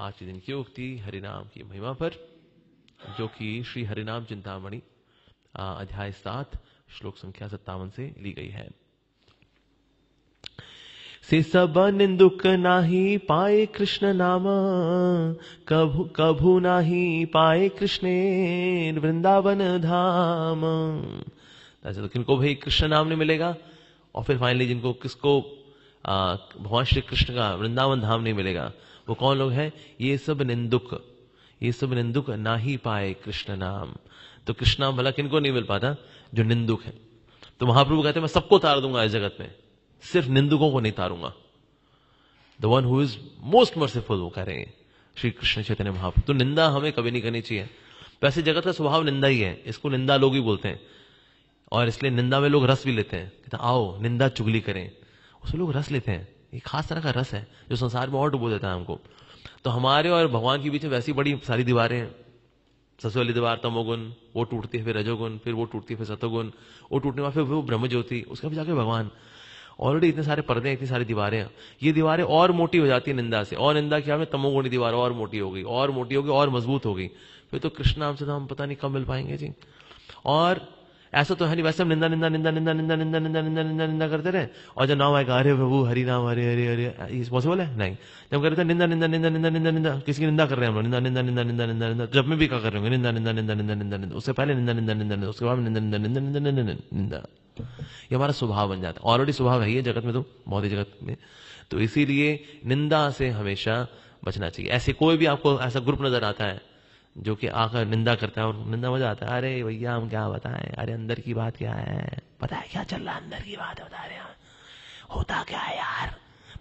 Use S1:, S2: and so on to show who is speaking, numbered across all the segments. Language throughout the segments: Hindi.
S1: आज के दिन की उक्ति हरिनाम की महिमा पर जो कि श्री हरिनाम चिंतामणि अध्याय सात श्लोक संख्या सत्तावन से ली गई है से सब निंदुक नाही पाए कृष्ण नाम कभू कभू नाही पाए कृष्ण वृंदावन धाम ऐसे तो किनको भाई कृष्ण नाम नहीं मिलेगा और फिर फाइनली जिनको किसको भगवान श्री कृष्ण का वृंदावन धाम नहीं मिलेगा वो कौन लोग हैं ये सब निंदुक ये सब निंदुक ना ही पाए कृष्ण नाम तो कृष्ण नाम भला किनको नहीं मिल पाता जो निंदुक है तो महाप्रभु कहते मैं सबको तार दूंगा इस जगत में सिर्फ निंदुकों को नहीं तारूंगा the one who is most merciful वो कह रहे हैं श्री कृष्ण चैतन्य महाप्रभु तो निंदा हमें कभी नहीं करनी चाहिए वैसे तो जगत का स्वभाव निंदा ही है इसको निंदा लोग ही बोलते हैं और इसलिए निंदा में लोग रस भी लेते हैं कहते आओ निंदा चुगली करें उसे लोग रस लेते हैं ये खास तरह का रस है जो संसार में और डुबो देता है हमको तो हमारे और भगवान के बीच में वैसी बड़ी सारी दीवारें हैं सबसे वाली दीवार तमोगुण वो टूटती है फिर रजोगुण फिर वो टूटती है फिर सतोगुण वो टूटने वाले फिर वो ब्रह्म ज्योति उसके भी जाके भगवान ऑलरेडी इतने सारे पर्दे इतनी सारी दीवारें हैं ये दीवारें और मोटी हो जाती है निंदा से और निंदा क्या हमें तमोगुण की दीवार और मोटी हो गई और मोटी होगी और मजबूत होगी फिर तो कृष्ण नाम से तो हम पता नहीं कब मिल पाएंगे जी और ऐसा तो है नहीं वैसे हम निंदा निंदा निंदा निंदा निंदा निंदा निंदा निंदा निंदा निंदा करते रहे और जब नाम आएगा अरे प्रभु हरी नाम हरे हरे हरे इस पॉसिबल है नहीं जब कहते हैं निंदा निंदा निंदा निंदा निंदा निंदा किसी की निंदा कर रहे हैं हम लोग निंदा निंदा निंदा निंदा निंदा निंदा जब मैं भी क्या कर रहे होंगे निंदा निंदा निंदा निंदा निंदा निंदा उससे पहले निंदा निंदा निंदा निंदा उसके बाद निंदा निंदा निंदा निंदा निंदा निंदा ये हमारा स्वभाव बन जाता है ऑलरेडी स्वभाव है ये जगत में तो बहुत ही जगत में तो इसीलिए निंदा से हमेशा बचना चाहिए ऐसे कोई भी आपको ऐसा ग्रुप नजर आता है जो कि आकर निंदा करता है और निंदा मजा आता है अरे भैया हम क्या बताएं अरे अंदर की बात क्या है पता है क्या चल रहा है अंदर की बात बता रहे हैं होता क्या है यार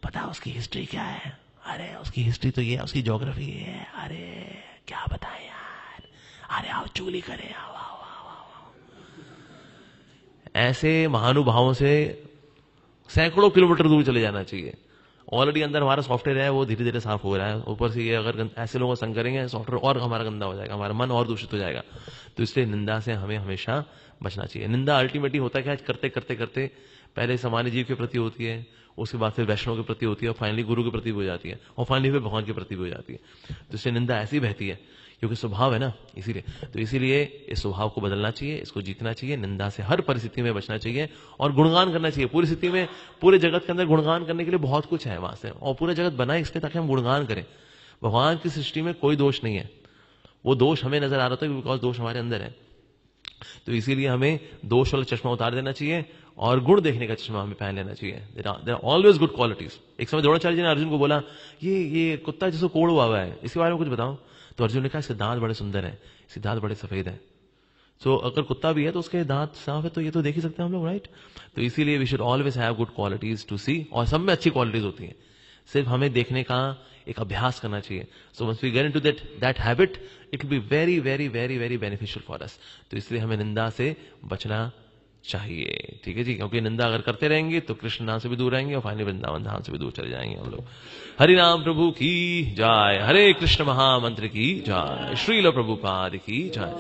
S1: पता उसकी हिस्ट्री क्या है अरे उसकी हिस्ट्री तो ये है उसकी जोग्राफी ये है अरे क्या बताए यार अरे आओ चूली करें आओ आओ आओ आओ ऐसे महानुभावों से सैकड़ों किलोमीटर दूर चले जाना चाहिए ऑलरेडी अंदर हमारा सॉफ्टवेयर है वो धीरे धीरे साफ हो रहा है ऊपर से ये अगर ऐसे लोगों संग करेंगे सॉफ्टवेयर और हमारा गंदा हो जाएगा हमारा मन और दूषित हो जाएगा तो इसलिए निंदा से हमें हमेशा बचना चाहिए निंदा अल्टीमेटली होता है क्या करते करते करते पहले सामान्य जीव के प्रति होती है उसके बाद फिर वैष्णव के प्रति होती है और फाइनली गुरु के प्रति हो जाती है और फाइनली फिर भगवान के प्रति हो जाती है तो इससे निंदा ऐसी बहती है क्योंकि स्वभाव है ना इसीलिए तो इसीलिए इस स्वभाव को बदलना चाहिए इसको जीतना चाहिए निंदा से हर परिस्थिति में बचना चाहिए और गुणगान करना चाहिए पूरी स्थिति में पूरे जगत के अंदर गुणगान करने के लिए बहुत कुछ है वहां से और पूरा जगत बनाए इसलिए ताकि हम गुणगान करें भगवान की सृष्टि में कोई दोष नहीं है वो दोष हमें नजर आ रहा था बिकॉज दोष हमारे अंदर है तो इसीलिए हमें दोष वाला चश्मा उतार देना चाहिए और गुण देखने का चश्मा हमें पहन लेना चाहिए देर ऑलवेज गुड क्वालिटीज एक समय द्रोणाचार्य जी ने अर्जुन को बोला ये ये कुत्ता जिसको कोड़ हुआ हुआ है इसके बारे में कुछ बताओ तो अर्जुन ने कहा इसके दांत बड़े सुंदर है इसके दांत बड़े सफेद है सो so, अगर कुत्ता भी है तो उसके दांत साफ है तो ये तो देख ही सकते हैं हम लोग राइट तो इसीलिए we should always have good qualities to see और सब में अच्छी क्वालिटीज होती है सिर्फ हमें देखने का एक अभ्यास करना चाहिए so once we get to that that habit it will be very very very very beneficial for us तो इसलिए हमें निंदा से बचना चाहिए ठीक है जी क्योंकि निंदा अगर करते रहेंगे तो कृष्ण नाम से भी दूर रहेंगे और फाइनली वृंदावन धाम से भी दूर चले जाएंगे हम लोग हरि राम प्रभु की जाय हरे कृष्ण महामंत्र की जाय श्रील पाद की जाय